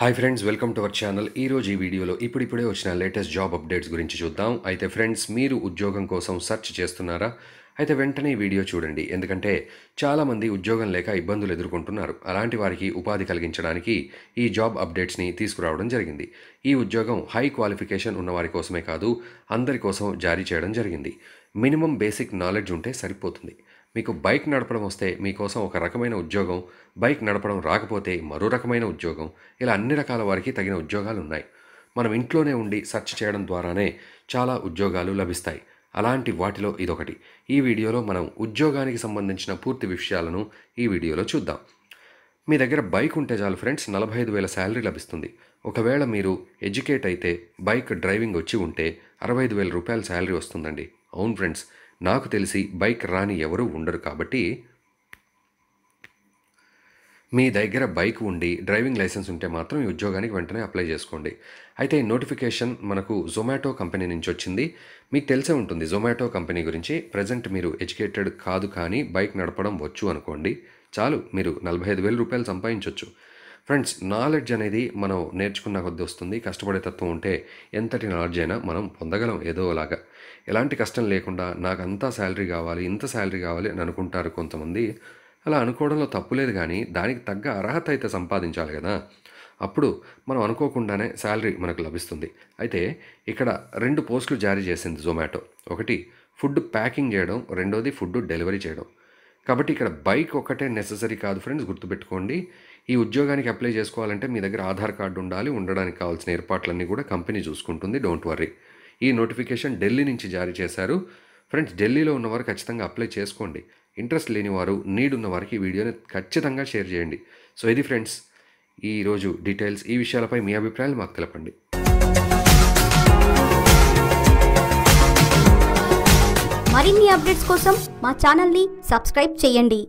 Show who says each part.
Speaker 1: hi friends welcome to our channel ఈరోజు ఈ వీడియోలో ఇప్పుడిప్పుడే వచ్చిన లేటెస్ట్ జాబ్ అప్డేట్స్ గురించి చూద్దాం అయితే ఫ్రెండ్స్ మీరు ఉద్యోగం కోసం సెర్చ్ చేస్తున్నారా అయితే వెంటనే ఈ వీడియో చూడండి ఎందుకంటే చాలామంది ఉద్యోగం లేక ఇబ్బందులు ఎదుర్కొంటున్నారు అలాంటి వారికి ఉపాధి కలిగించడానికి ఈ జాబ్ అప్డేట్స్ని తీసుకురావడం జరిగింది ఈ ఉద్యోగం హై క్వాలిఫికేషన్ ఉన్నవారి కోసమే కాదు అందరి కోసం జారీ చేయడం జరిగింది మినిమం బేసిక్ నాలెడ్జ్ ఉంటే సరిపోతుంది మీకు బైక్ నడపడం వస్తే మీకోసం ఒక రకమైన ఉద్యోగం బైక్ నడపడం రాకపోతే మరో రకమైన ఉద్యోగం ఇలా అన్ని రకాల వారికి తగిన ఉద్యోగాలు ఉన్నాయి మనం ఇంట్లోనే ఉండి సెర్చ్ చేయడం ద్వారానే చాలా ఉద్యోగాలు లభిస్తాయి అలాంటి వాటిలో ఇదొకటి ఈ వీడియోలో మనం ఉద్యోగానికి సంబంధించిన పూర్తి విషయాలను ఈ వీడియోలో చూద్దాం మీ దగ్గర బైక్ ఉంటే చాలు ఫ్రెండ్స్ నలభై ఐదు వేల శాలరీ లభిస్తుంది ఒకవేళ మీరు ఎడ్యుకేట్ అయితే బైక్ డ్రైవింగ్ వచ్చి ఉంటే అరవై ఐదు వేల రూపాయల శాలరీ వస్తుందండి అవును ఫ్రెండ్స్ నాకు తెలిసి బైక్ రాని ఎవరూ ఉండరు కాబట్టి మీ దగ్గర బైక్ ఉండి డ్రైవింగ్ లైసెన్స్ ఉంటే మాత్రం ఈ ఉద్యోగానికి వెంటనే అప్లై చేసుకోండి అయితే ఈ నోటిఫికేషన్ మనకు జొమాటో కంపెనీ నుంచి వచ్చింది మీకు తెలిసే ఉంటుంది జొమాటో కంపెనీ గురించి ప్రజెంట్ మీరు ఎడ్యుకేటెడ్ కాదు కానీ బైక్ నడపడం వచ్చు అనుకోండి చాలు మీరు నలభై ఐదు వేల రూపాయలు సంపాదించవచ్చు ఫ్రెండ్స్ నాలెడ్జ్ అనేది మనం నేర్చుకున్న కొద్ది వస్తుంది కష్టపడే తత్వం ఉంటే ఎంతటి నాలెడ్జ్ అయినా మనం పొందగలం ఏదోలాగా ఎలాంటి కష్టం లేకుండా నాకు అంతా శాలరీ కావాలి ఇంత శాలరీ కావాలి అని అనుకుంటారు కొంతమంది అలా అనుకోవడంలో తప్పులేదు కానీ దానికి తగ్గ అర్హత అయితే సంపాదించాలి కదా అప్పుడు మనం అనుకోకుండానే శాలరీ మనకు లభిస్తుంది అయితే ఇక్కడ రెండు పోస్టులు జారీ చేసింది జొమాటో ఒకటి ఫుడ్ ప్యాకింగ్ చేయడం రెండోది ఫుడ్ డెలివరీ చేయడం కాబట్టి ఇక్కడ బైక్ ఒక్కటే నెససరీ కాదు ఫ్రెండ్స్ గుర్తుపెట్టుకోండి ఈ ఉద్యోగానికి అప్లై చేసుకోవాలంటే మీ దగ్గర ఆధార్ కార్డు ఉండాలి ఉండడానికి కావాల్సిన ఏర్పాట్లన్నీ కూడా కంపెనీ చూసుకుంటుంది డోంట్ వర్రీ ఈ నోటిఫికేషన్ ఢిల్లీ నుంచి జారీ చేశారు ఫ్రెండ్స్ ఢిల్లీలో ఉన్నవారు ఖచ్చితంగా అప్లై చేసుకోండి ఇంట్రెస్ట్ లేనివారు నీడ్ ఉన్న వారికి ఈ వీడియోని ఖచ్చితంగా షేర్ చేయండి సో ఇది ఫ్రెండ్స్ ఈరోజు డీటెయిల్స్ ఈ విషయాలపై మీ అభిప్రాయాలు మాకు తెలపండి మరిన్ని అప్డేట్స్ కోసం మా ఛానల్ని సబ్స్క్రైబ్ చేయండి